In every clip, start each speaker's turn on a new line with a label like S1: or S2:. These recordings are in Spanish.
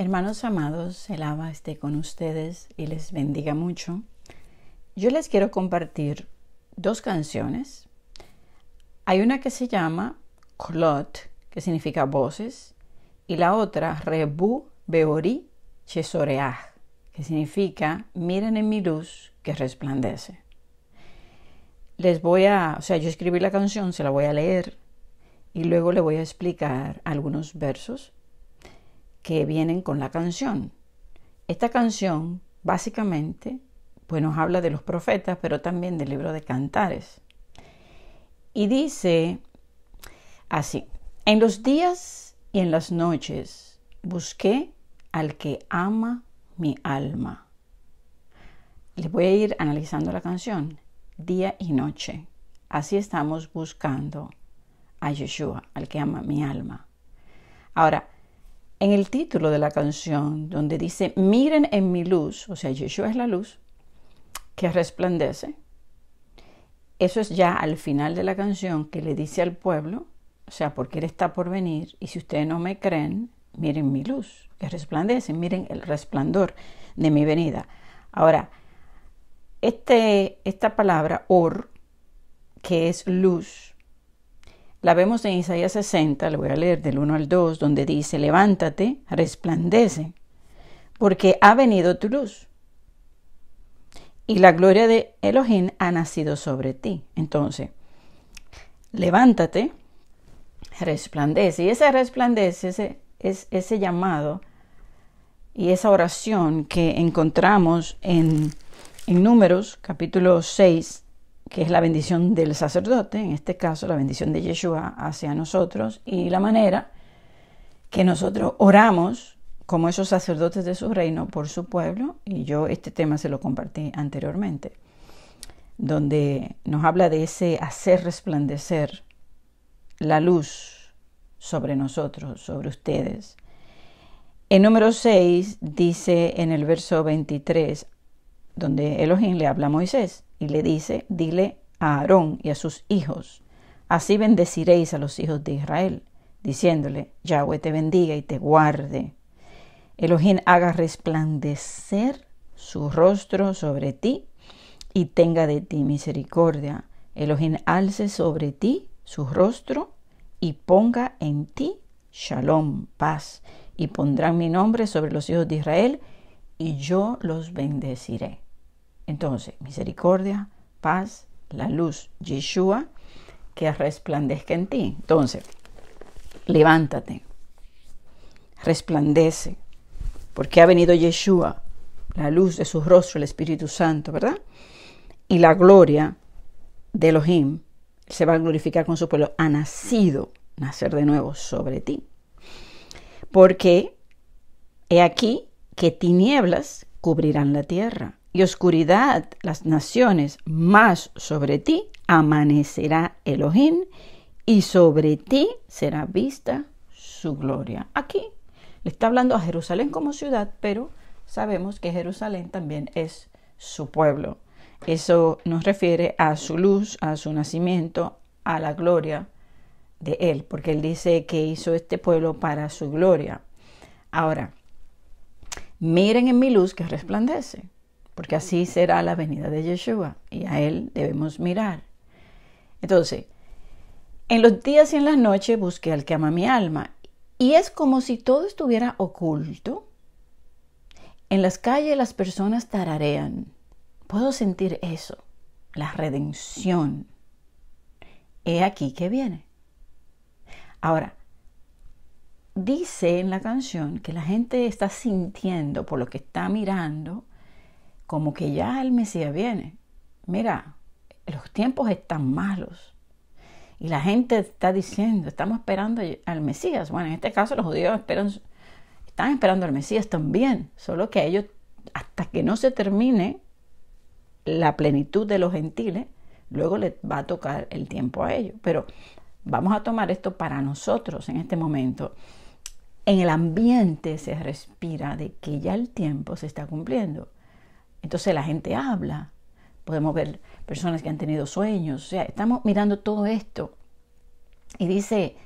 S1: Hermanos amados, el Abba esté con ustedes y les bendiga mucho. Yo les quiero compartir dos canciones. Hay una que se llama Clot, que significa voces, y la otra Rebu Beori Chesoreaj, que significa miren en mi luz que resplandece. Les voy a, o sea, yo escribí la canción, se la voy a leer y luego le voy a explicar algunos versos que vienen con la canción. Esta canción, básicamente, pues nos habla de los profetas, pero también del libro de Cantares. Y dice así, en los días y en las noches busqué al que ama mi alma. Les voy a ir analizando la canción, día y noche. Así estamos buscando a Yeshua, al que ama mi alma. Ahora, en el título de la canción, donde dice, miren en mi luz, o sea, Yeshua es la luz que resplandece. Eso es ya al final de la canción que le dice al pueblo, o sea, porque Él está por venir, y si ustedes no me creen, miren mi luz que resplandece, miren el resplandor de mi venida. Ahora, este, esta palabra, or, que es luz, la vemos en Isaías 60, le voy a leer del 1 al 2, donde dice, levántate, resplandece, porque ha venido tu luz. Y la gloria de Elohim ha nacido sobre ti. Entonces, levántate, resplandece. Y ese resplandece, ese, es, ese llamado y esa oración que encontramos en, en Números capítulo 6, que es la bendición del sacerdote, en este caso la bendición de Yeshua hacia nosotros, y la manera que nosotros oramos como esos sacerdotes de su reino por su pueblo, y yo este tema se lo compartí anteriormente, donde nos habla de ese hacer resplandecer la luz sobre nosotros, sobre ustedes. En número 6 dice en el verso 23, donde Elohim le habla a Moisés, y le dice, dile a Aarón y a sus hijos, así bendeciréis a los hijos de Israel, diciéndole, Yahweh te bendiga y te guarde. Elohim haga resplandecer su rostro sobre ti y tenga de ti misericordia. Elohim alce sobre ti su rostro y ponga en ti shalom, paz, y pondrán mi nombre sobre los hijos de Israel, y yo los bendeciré. Entonces, misericordia, paz, la luz, Yeshua, que resplandezca en ti. Entonces, levántate, resplandece, porque ha venido Yeshua, la luz de su rostro, el Espíritu Santo, ¿verdad? Y la gloria de Elohim se va a glorificar con su pueblo. Ha nacido, nacer de nuevo sobre ti. Porque he aquí que tinieblas cubrirán la tierra y oscuridad las naciones, más sobre ti amanecerá Elohim y sobre ti será vista su gloria. Aquí le está hablando a Jerusalén como ciudad, pero sabemos que Jerusalén también es su pueblo. Eso nos refiere a su luz, a su nacimiento, a la gloria de él, porque él dice que hizo este pueblo para su gloria. Ahora, miren en mi luz que resplandece porque así será la venida de Yeshua y a Él debemos mirar. Entonces, en los días y en las noches busqué al que ama mi alma y es como si todo estuviera oculto. En las calles las personas tararean. Puedo sentir eso, la redención. He aquí que viene. Ahora, dice en la canción que la gente está sintiendo por lo que está mirando como que ya el Mesías viene. Mira, los tiempos están malos. Y la gente está diciendo, estamos esperando al Mesías. Bueno, en este caso los judíos están esperando al Mesías también, solo que ellos, hasta que no se termine la plenitud de los gentiles, luego les va a tocar el tiempo a ellos. Pero vamos a tomar esto para nosotros en este momento. En el ambiente se respira de que ya el tiempo se está cumpliendo entonces la gente habla. Podemos ver personas que han tenido sueños. O sea, estamos mirando todo esto. Y dice,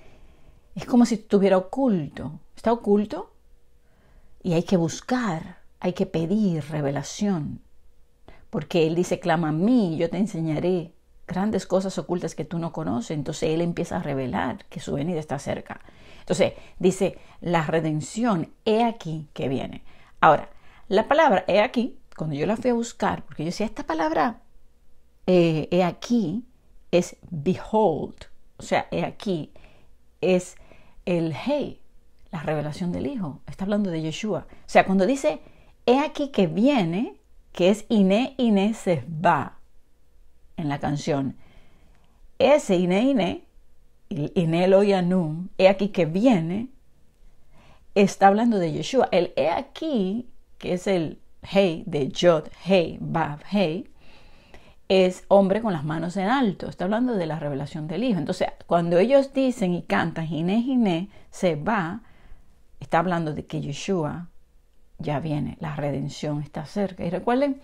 S1: es como si estuviera oculto. Está oculto y hay que buscar, hay que pedir revelación. Porque Él dice, clama a mí, yo te enseñaré grandes cosas ocultas que tú no conoces. Entonces Él empieza a revelar que su venida está cerca. Entonces dice, la redención, he aquí que viene. Ahora, la palabra he aquí cuando yo la fui a buscar, porque yo decía, esta palabra, eh, he aquí, es behold, o sea, he aquí, es el hey, la revelación del Hijo, está hablando de Yeshua. O sea, cuando dice, he aquí que viene, que es Iné, Iné se va en la canción. Ese Iné, Iné, Iné lo Yanum, he aquí que viene, está hablando de Yeshua. El he aquí, que es el Hey, de Yod, Hey, Bab, Hey, es hombre con las manos en alto. Está hablando de la revelación del Hijo. Entonces, cuando ellos dicen y cantan Jiné, se va, está hablando de que Yeshua ya viene, la redención está cerca. Y recuerden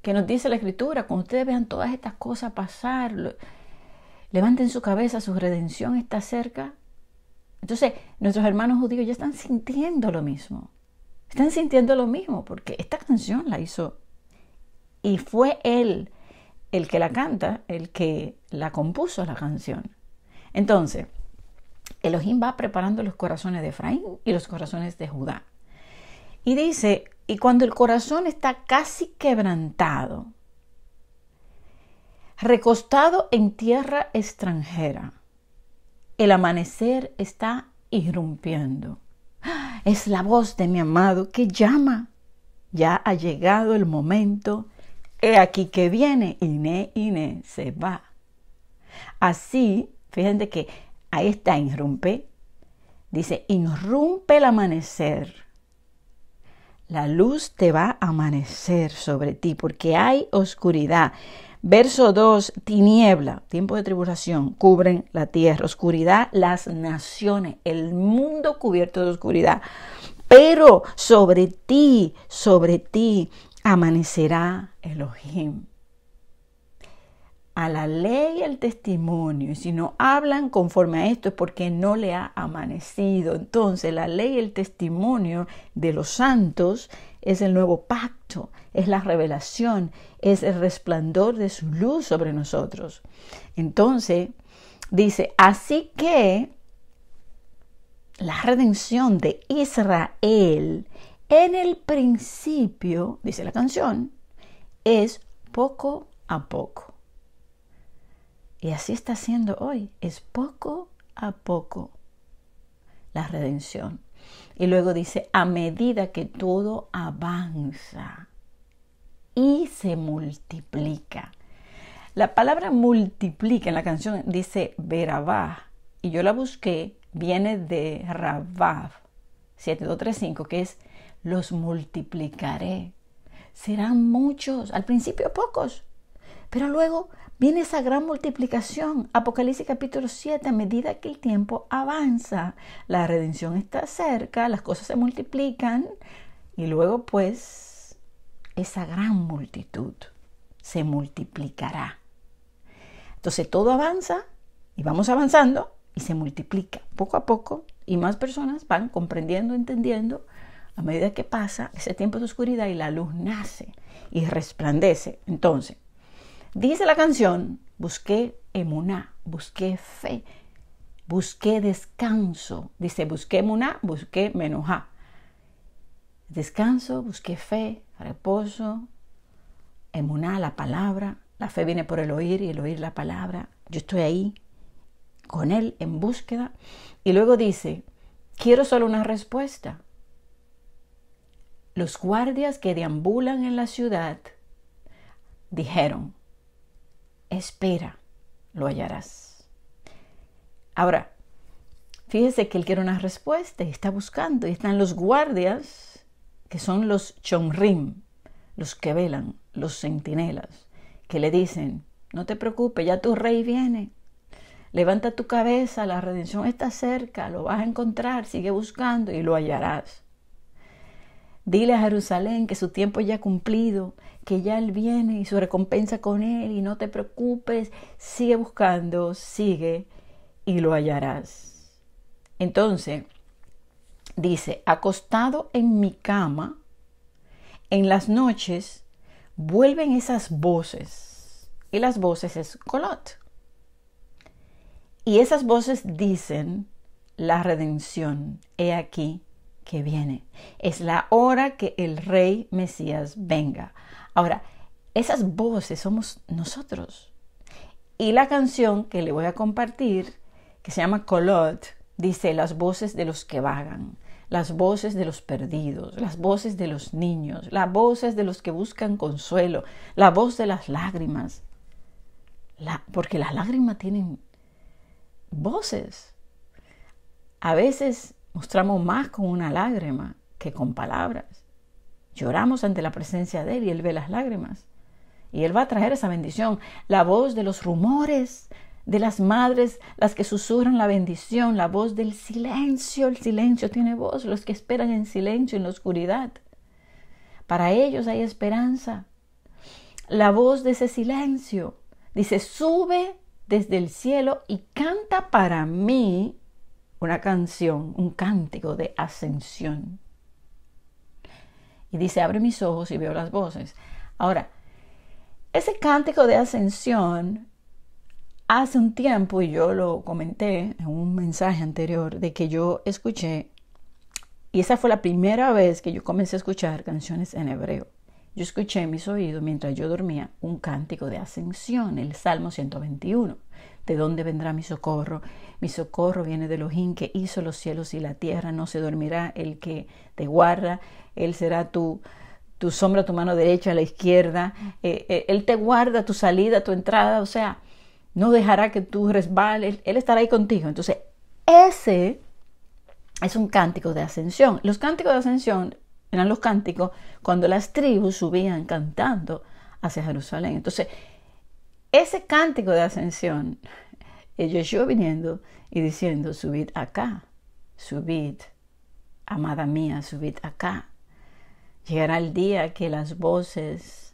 S1: que nos dice la Escritura, cuando ustedes vean todas estas cosas pasar, levanten su cabeza, su redención está cerca. Entonces, nuestros hermanos judíos ya están sintiendo lo mismo están sintiendo lo mismo, porque esta canción la hizo y fue él el que la canta, el que la compuso la canción. Entonces, Elohim va preparando los corazones de Efraín y los corazones de Judá. Y dice, y cuando el corazón está casi quebrantado, recostado en tierra extranjera, el amanecer está irrumpiendo es la voz de mi amado que llama. Ya ha llegado el momento. He aquí que viene. Iné, Iné, se va. Así, fíjense que ahí está, irrumpe. Dice, irrumpe el amanecer. La luz te va a amanecer sobre ti porque hay oscuridad. Verso 2, tiniebla, tiempo de tribulación, cubren la tierra, oscuridad, las naciones, el mundo cubierto de oscuridad. Pero sobre ti, sobre ti, amanecerá Elohim. A la ley y el testimonio, y si no hablan conforme a esto es porque no le ha amanecido. Entonces la ley y el testimonio de los santos es el nuevo pacto, es la revelación, es el resplandor de su luz sobre nosotros. Entonces, dice, así que la redención de Israel en el principio, dice la canción, es poco a poco. Y así está siendo hoy, es poco a poco la redención. Y luego dice, a medida que todo avanza y se multiplica. La palabra multiplica en la canción dice verabá y yo la busqué, viene de Rabab 7235, que es los multiplicaré. Serán muchos, al principio pocos, pero luego viene esa gran multiplicación. Apocalipsis capítulo 7, a medida que el tiempo avanza, la redención está cerca, las cosas se multiplican y luego pues esa gran multitud se multiplicará. Entonces todo avanza y vamos avanzando y se multiplica poco a poco y más personas van comprendiendo, entendiendo a medida que pasa ese tiempo de oscuridad y la luz nace y resplandece. Entonces, dice la canción, busqué emuná, busqué fe, busqué descanso. Dice, busqué emuná, busqué menojá descanso, busqué fe, reposo, emuná, la palabra. La fe viene por el oír y el oír la palabra. Yo estoy ahí con él en búsqueda. Y luego dice, quiero solo una respuesta. Los guardias que deambulan en la ciudad dijeron, espera, lo hallarás. Ahora, fíjese que él quiere una respuesta y está buscando y están los guardias que son los chonrim, los que velan, los centinelas, que le dicen, no te preocupes, ya tu rey viene, levanta tu cabeza, la redención está cerca, lo vas a encontrar, sigue buscando y lo hallarás. Dile a Jerusalén que su tiempo ya ha cumplido, que ya Él viene y su recompensa con Él, y no te preocupes, sigue buscando, sigue y lo hallarás. Entonces, Dice, acostado en mi cama, en las noches vuelven esas voces. Y las voces es Colot. Y esas voces dicen, la redención, he aquí que viene. Es la hora que el rey Mesías venga. Ahora, esas voces somos nosotros. Y la canción que le voy a compartir, que se llama Colot, dice las voces de los que vagan las voces de los perdidos, las voces de los niños, las voces de los que buscan consuelo, la voz de las lágrimas. porque las lágrimas tienen voces. A veces mostramos más con una lágrima que con palabras. Lloramos ante la presencia de Él y Él ve las lágrimas. Y Él va a traer esa bendición. La voz de los rumores, de las madres, las que susurran la bendición, la voz del silencio, el silencio tiene voz, los que esperan en silencio, en la oscuridad. Para ellos hay esperanza. La voz de ese silencio dice, sube desde el cielo y canta para mí una canción, un cántico de ascensión. Y dice, abre mis ojos y veo las voces. Ahora, ese cántico de ascensión Hace un tiempo, y yo lo comenté en un mensaje anterior, de que yo escuché, y esa fue la primera vez que yo comencé a escuchar canciones en hebreo. Yo escuché en mis oídos, mientras yo dormía, un cántico de ascensión, el Salmo 121. ¿De dónde vendrá mi socorro? Mi socorro viene del ojín que hizo los cielos y la tierra. No se dormirá el que te guarda. Él será tu, tu sombra, tu mano derecha, a la izquierda. Mm. Eh, eh, él te guarda tu salida, tu entrada. O sea, no dejará que tú resbales, Él estará ahí contigo. Entonces, ese es un cántico de ascensión. Los cánticos de ascensión eran los cánticos cuando las tribus subían cantando hacia Jerusalén. Entonces, ese cántico de ascensión, eh, yo viniendo y diciendo, subid acá, subid, amada mía, subid acá. Llegará el día que las voces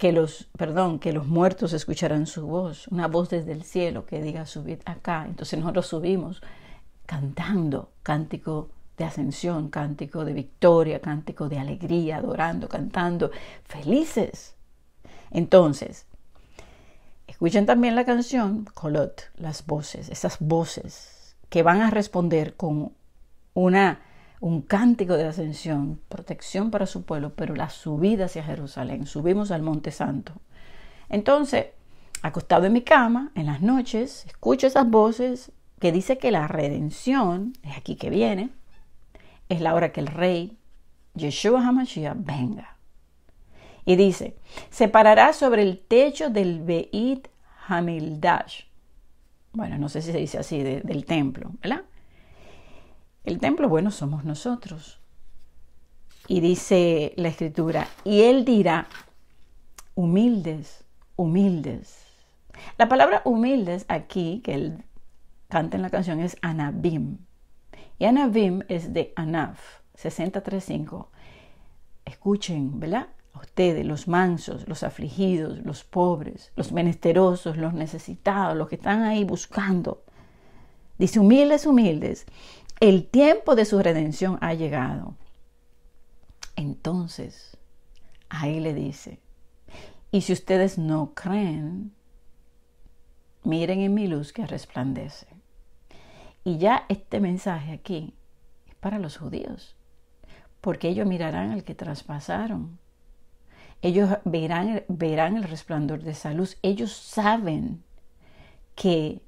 S1: que los, perdón, que los muertos escucharán su voz, una voz desde el cielo que diga subid acá. Entonces nosotros subimos cantando cántico de ascensión, cántico de victoria, cántico de alegría, adorando, cantando, felices. Entonces, escuchen también la canción Colot, las voces, esas voces que van a responder con una un cántico de ascensión, protección para su pueblo, pero la subida hacia Jerusalén, subimos al Monte Santo. Entonces, acostado en mi cama, en las noches, escucho esas voces que dice que la redención, es aquí que viene, es la hora que el rey Yeshua HaMashiach venga. Y dice, se parará sobre el techo del Beit Hamildash. Bueno, no sé si se dice así, del templo, ¿verdad? El templo, bueno, somos nosotros. Y dice la escritura, y él dirá, humildes, humildes. La palabra humildes aquí, que él canta en la canción, es anabim. Y anabim es de anaf, 635. Escuchen, ¿verdad? ustedes, los mansos, los afligidos, los pobres, los menesterosos, los necesitados, los que están ahí buscando. Dice humildes, humildes. El tiempo de su redención ha llegado. Entonces, ahí le dice, y si ustedes no creen, miren en mi luz que resplandece. Y ya este mensaje aquí es para los judíos, porque ellos mirarán al que traspasaron. Ellos verán, verán el resplandor de esa luz. Ellos saben que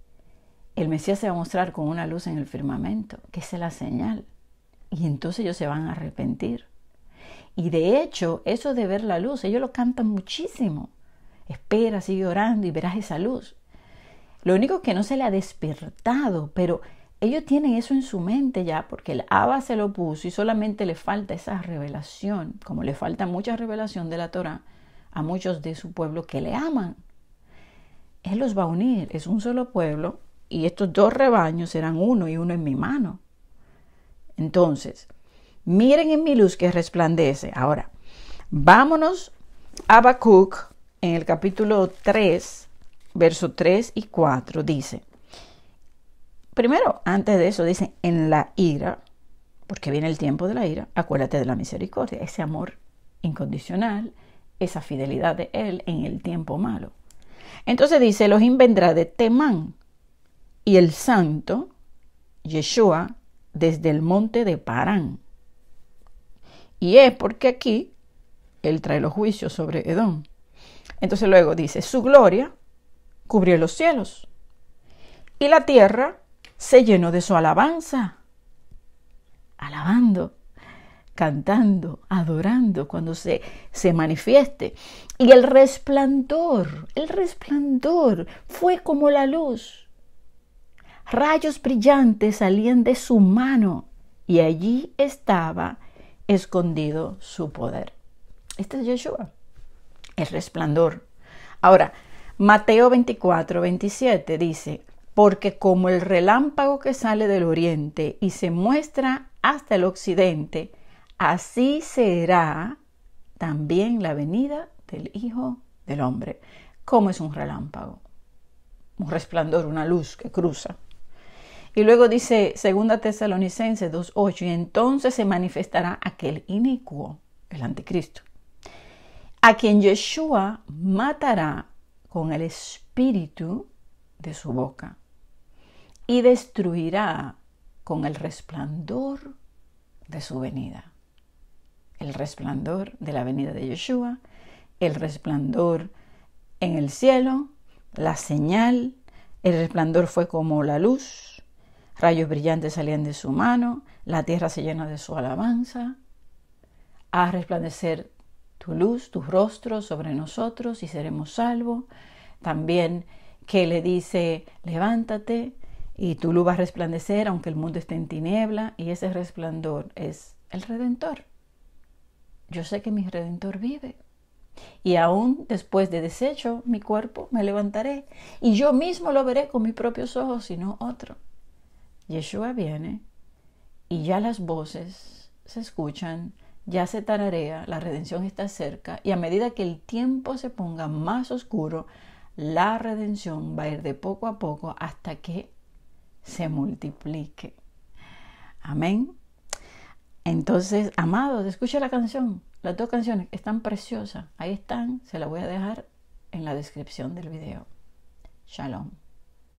S1: el Mesías se va a mostrar con una luz en el firmamento, que es la señal. Y entonces ellos se van a arrepentir. Y de hecho, eso de ver la luz, ellos lo cantan muchísimo. Espera, sigue orando y verás esa luz. Lo único es que no se le ha despertado, pero ellos tienen eso en su mente ya, porque el Abba se lo puso y solamente le falta esa revelación, como le falta mucha revelación de la Torah a muchos de su pueblo que le aman. Él los va a unir, es un solo pueblo, y estos dos rebaños eran uno y uno en mi mano. Entonces, miren en mi luz que resplandece. Ahora, vámonos a Habacuc en el capítulo 3, verso 3 y 4. Dice, primero, antes de eso, dice, en la ira, porque viene el tiempo de la ira, acuérdate de la misericordia, ese amor incondicional, esa fidelidad de Él en el tiempo malo. Entonces dice, los vendrá de Temán y el santo, Yeshua, desde el monte de Parán. Y es porque aquí él trae los juicios sobre Edom. Entonces luego dice, su gloria cubrió los cielos y la tierra se llenó de su alabanza. Alabando, cantando, adorando cuando se, se manifieste. Y el resplandor, el resplandor fue como la luz Rayos brillantes salían de su mano y allí estaba escondido su poder. Este es Yeshua, el resplandor. Ahora, Mateo 24, 27 dice, porque como el relámpago que sale del oriente y se muestra hasta el occidente, así será también la venida del Hijo del Hombre. ¿Cómo es un relámpago? Un resplandor, una luz que cruza y luego dice segunda Tesalonicenses 2.8, y entonces se manifestará aquel inicuo, el anticristo, a quien Yeshua matará con el espíritu de su boca y destruirá con el resplandor de su venida. El resplandor de la venida de Yeshua, el resplandor en el cielo, la señal, el resplandor fue como la luz, rayos brillantes salían de su mano, la tierra se llena de su alabanza. Haz resplandecer tu luz, tu rostro sobre nosotros y seremos salvos. También que le dice, levántate y tu luz va a resplandecer aunque el mundo esté en tiniebla y ese resplandor es el Redentor. Yo sé que mi Redentor vive y aún después de deshecho mi cuerpo me levantaré y yo mismo lo veré con mis propios ojos y no otro. Yeshua viene y ya las voces se escuchan, ya se tararea, la redención está cerca y a medida que el tiempo se ponga más oscuro, la redención va a ir de poco a poco hasta que se multiplique. Amén. Entonces, amados, escucha la canción. Las dos canciones están preciosas. Ahí están. Se las voy a dejar en la descripción del video. Shalom.